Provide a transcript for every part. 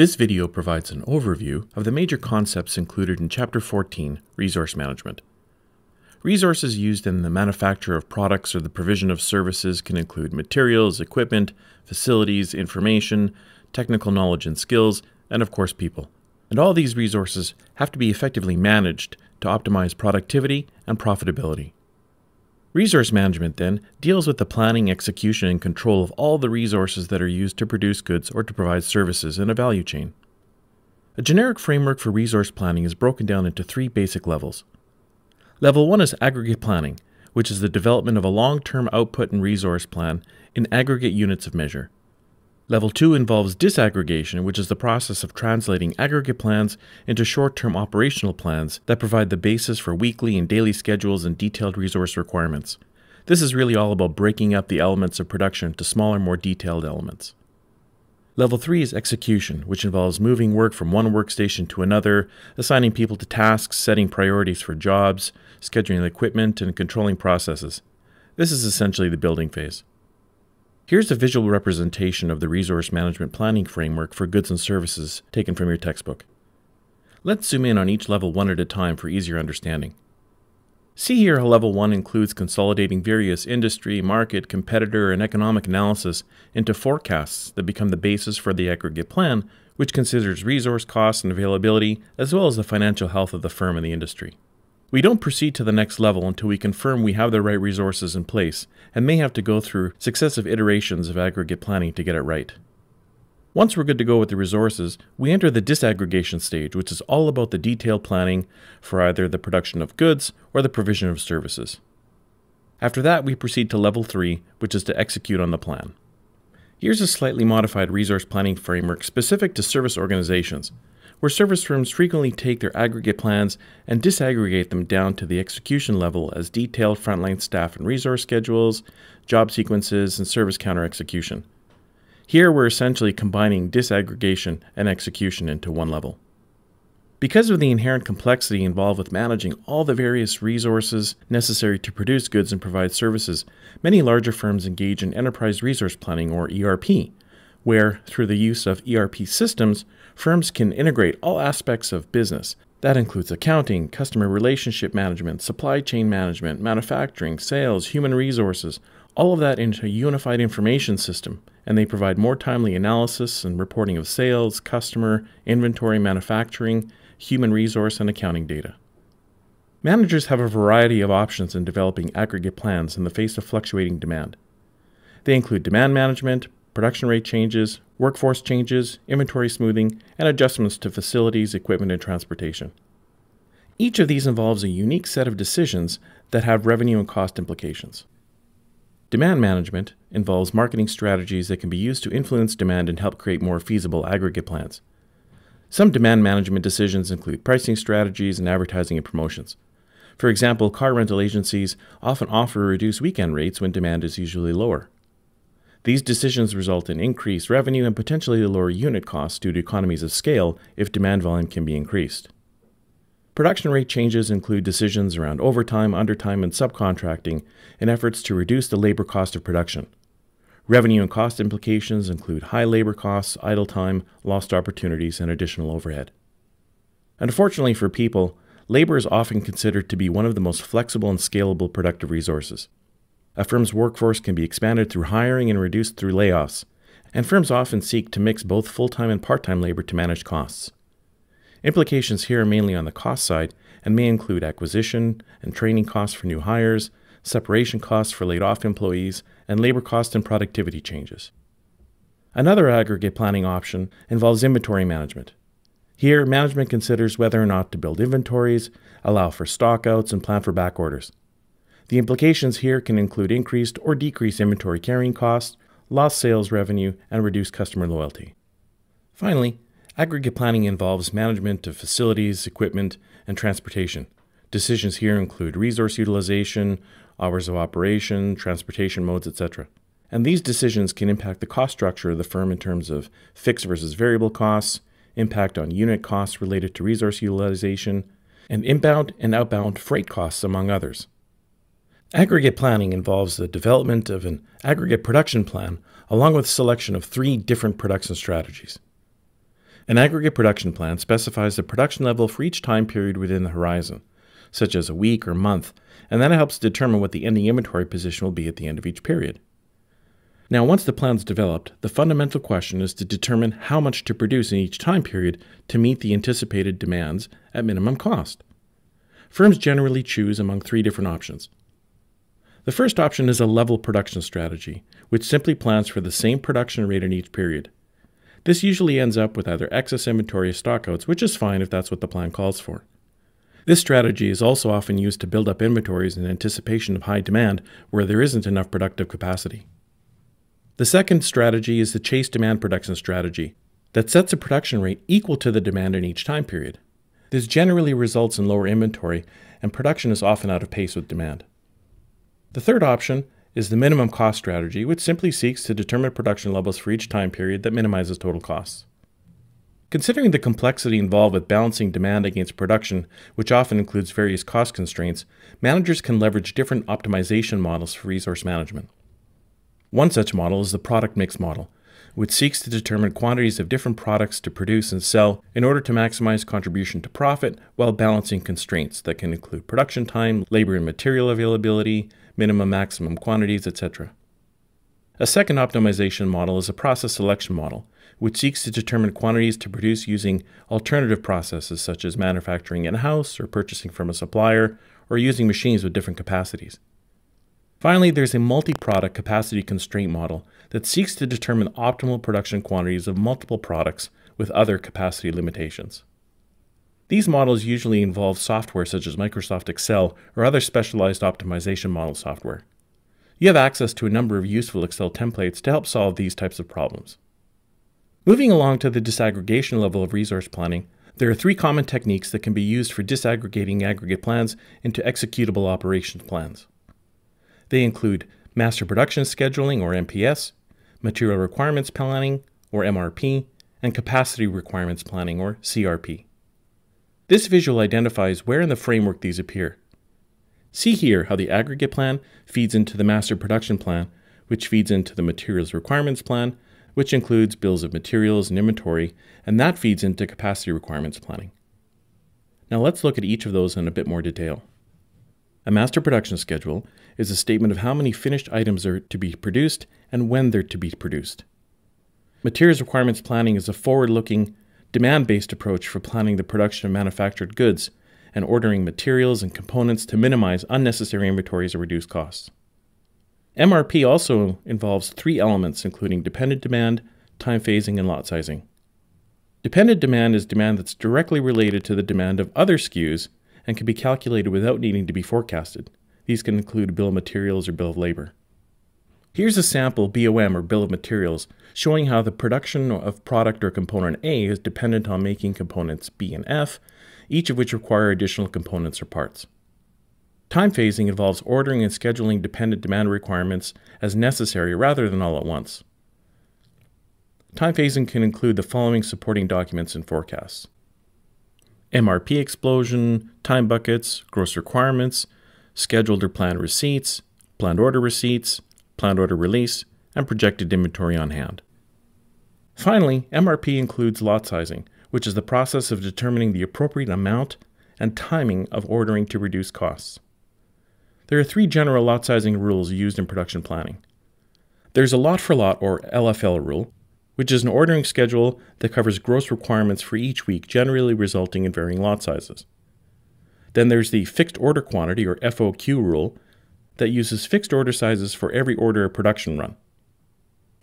This video provides an overview of the major concepts included in Chapter 14, Resource Management. Resources used in the manufacture of products or the provision of services can include materials, equipment, facilities, information, technical knowledge and skills, and of course people. And all these resources have to be effectively managed to optimize productivity and profitability. Resource management, then, deals with the planning, execution, and control of all the resources that are used to produce goods or to provide services in a value chain. A generic framework for resource planning is broken down into three basic levels. Level 1 is aggregate planning, which is the development of a long term output and resource plan in aggregate units of measure. Level 2 involves disaggregation, which is the process of translating aggregate plans into short term operational plans that provide the basis for weekly and daily schedules and detailed resource requirements. This is really all about breaking up the elements of production to smaller, more detailed elements. Level 3 is execution, which involves moving work from one workstation to another, assigning people to tasks, setting priorities for jobs, scheduling equipment, and controlling processes. This is essentially the building phase. Here's a visual representation of the resource management planning framework for goods and services taken from your textbook. Let's zoom in on each level one at a time for easier understanding. See here how level one includes consolidating various industry, market, competitor, and economic analysis into forecasts that become the basis for the aggregate plan, which considers resource costs and availability, as well as the financial health of the firm and the industry. We don't proceed to the next level until we confirm we have the right resources in place and may have to go through successive iterations of aggregate planning to get it right. Once we're good to go with the resources, we enter the disaggregation stage, which is all about the detailed planning for either the production of goods or the provision of services. After that, we proceed to level 3, which is to execute on the plan. Here's a slightly modified resource planning framework specific to service organizations, where service firms frequently take their aggregate plans and disaggregate them down to the execution level as detailed frontline staff and resource schedules, job sequences, and service counter execution. Here we're essentially combining disaggregation and execution into one level. Because of the inherent complexity involved with managing all the various resources necessary to produce goods and provide services, many larger firms engage in enterprise resource planning or ERP, where, through the use of ERP systems, firms can integrate all aspects of business. That includes accounting, customer relationship management, supply chain management, manufacturing, sales, human resources, all of that into a unified information system, and they provide more timely analysis and reporting of sales, customer, inventory, manufacturing, human resource, and accounting data. Managers have a variety of options in developing aggregate plans in the face of fluctuating demand. They include demand management, production rate changes, workforce changes, inventory smoothing, and adjustments to facilities, equipment, and transportation. Each of these involves a unique set of decisions that have revenue and cost implications. Demand management involves marketing strategies that can be used to influence demand and help create more feasible aggregate plans. Some demand management decisions include pricing strategies and advertising and promotions. For example, car rental agencies often offer reduced weekend rates when demand is usually lower. These decisions result in increased revenue and potentially lower unit costs due to economies of scale if demand volume can be increased. Production rate changes include decisions around overtime, undertime, and subcontracting in efforts to reduce the labor cost of production. Revenue and cost implications include high labor costs, idle time, lost opportunities, and additional overhead. Unfortunately for people, labor is often considered to be one of the most flexible and scalable productive resources. A firm's workforce can be expanded through hiring and reduced through layoffs, and firms often seek to mix both full time and part time labor to manage costs. Implications here are mainly on the cost side and may include acquisition and training costs for new hires, separation costs for laid off employees, and labor cost and productivity changes. Another aggregate planning option involves inventory management. Here, management considers whether or not to build inventories, allow for stockouts, and plan for backorders. The implications here can include increased or decreased inventory carrying costs, lost sales revenue, and reduced customer loyalty. Finally, aggregate planning involves management of facilities, equipment, and transportation. Decisions here include resource utilization, hours of operation, transportation modes, etc. And these decisions can impact the cost structure of the firm in terms of fixed versus variable costs, impact on unit costs related to resource utilization, and inbound and outbound freight costs, among others. Aggregate planning involves the development of an aggregate production plan along with selection of three different production strategies. An aggregate production plan specifies the production level for each time period within the horizon, such as a week or month, and then it helps determine what the ending inventory position will be at the end of each period. Now, once the plan is developed, the fundamental question is to determine how much to produce in each time period to meet the anticipated demands at minimum cost. Firms generally choose among three different options the first option is a level production strategy, which simply plans for the same production rate in each period. This usually ends up with either excess inventory or stockouts, which is fine if that's what the plan calls for. This strategy is also often used to build up inventories in anticipation of high demand where there isn't enough productive capacity. The second strategy is the chase demand production strategy that sets a production rate equal to the demand in each time period. This generally results in lower inventory, and production is often out of pace with demand. The third option is the minimum cost strategy, which simply seeks to determine production levels for each time period that minimizes total costs. Considering the complexity involved with balancing demand against production, which often includes various cost constraints, managers can leverage different optimization models for resource management. One such model is the product mix model, which seeks to determine quantities of different products to produce and sell in order to maximize contribution to profit while balancing constraints that can include production time, labor and material availability, minimum maximum quantities, etc. A second optimization model is a process selection model, which seeks to determine quantities to produce using alternative processes such as manufacturing in house or purchasing from a supplier or using machines with different capacities. Finally, there's a multi product capacity constraint model that seeks to determine optimal production quantities of multiple products with other capacity limitations. These models usually involve software such as Microsoft Excel or other specialized optimization model software. You have access to a number of useful Excel templates to help solve these types of problems. Moving along to the disaggregation level of resource planning, there are three common techniques that can be used for disaggregating aggregate plans into executable operations plans. They include master production scheduling, or MPS, material requirements planning, or MRP, and capacity requirements planning, or CRP. This visual identifies where in the framework these appear. See here how the aggregate plan feeds into the master production plan, which feeds into the materials requirements plan, which includes bills of materials and inventory, and that feeds into capacity requirements planning. Now let's look at each of those in a bit more detail. A master production schedule is a statement of how many finished items are to be produced and when they're to be produced. Materials requirements planning is a forward looking, demand based approach for planning the production of manufactured goods, and ordering materials and components to minimize unnecessary inventories or reduce costs. MRP also involves three elements, including dependent demand, time phasing, and lot sizing. Dependent demand is demand that's directly related to the demand of other SKUs and can be calculated without needing to be forecasted. These can include bill of materials or bill of labor. Here's a sample BOM or bill of materials showing how the production of product or component A is dependent on making components B and F, each of which require additional components or parts. Time phasing involves ordering and scheduling dependent demand requirements as necessary rather than all at once. Time phasing can include the following supporting documents and forecasts. MRP explosion, time buckets, gross requirements, scheduled or planned receipts, planned order receipts, planned order release, and projected inventory on hand. Finally, MRP includes lot sizing, which is the process of determining the appropriate amount and timing of ordering to reduce costs. There are three general lot sizing rules used in production planning. There's a lot for lot or LFL rule, which is an ordering schedule that covers gross requirements for each week, generally resulting in varying lot sizes. Then there's the fixed order quantity or FOQ rule, that uses fixed order sizes for every order of production run.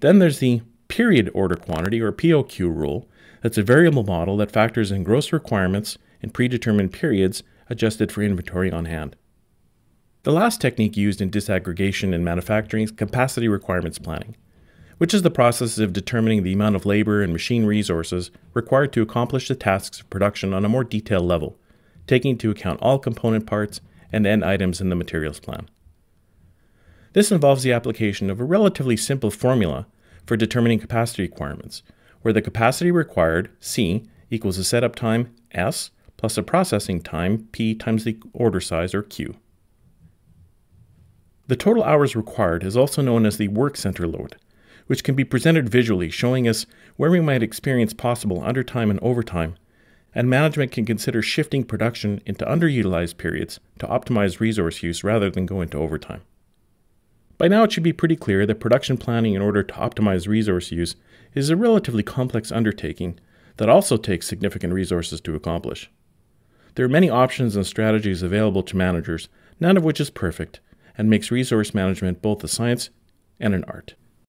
Then there's the period order quantity, or POQ rule, that's a variable model that factors in gross requirements in predetermined periods adjusted for inventory on hand. The last technique used in disaggregation in manufacturing is capacity requirements planning, which is the process of determining the amount of labor and machine resources required to accomplish the tasks of production on a more detailed level, taking into account all component parts and end items in the materials plan. This involves the application of a relatively simple formula for determining capacity requirements, where the capacity required, C, equals the setup time, S, plus the processing time, P, times the order size, or Q. The total hours required is also known as the work center load, which can be presented visually, showing us where we might experience possible undertime and overtime, and management can consider shifting production into underutilized periods to optimize resource use rather than go into overtime. By now it should be pretty clear that production planning in order to optimize resource use is a relatively complex undertaking that also takes significant resources to accomplish. There are many options and strategies available to managers, none of which is perfect, and makes resource management both a science and an art.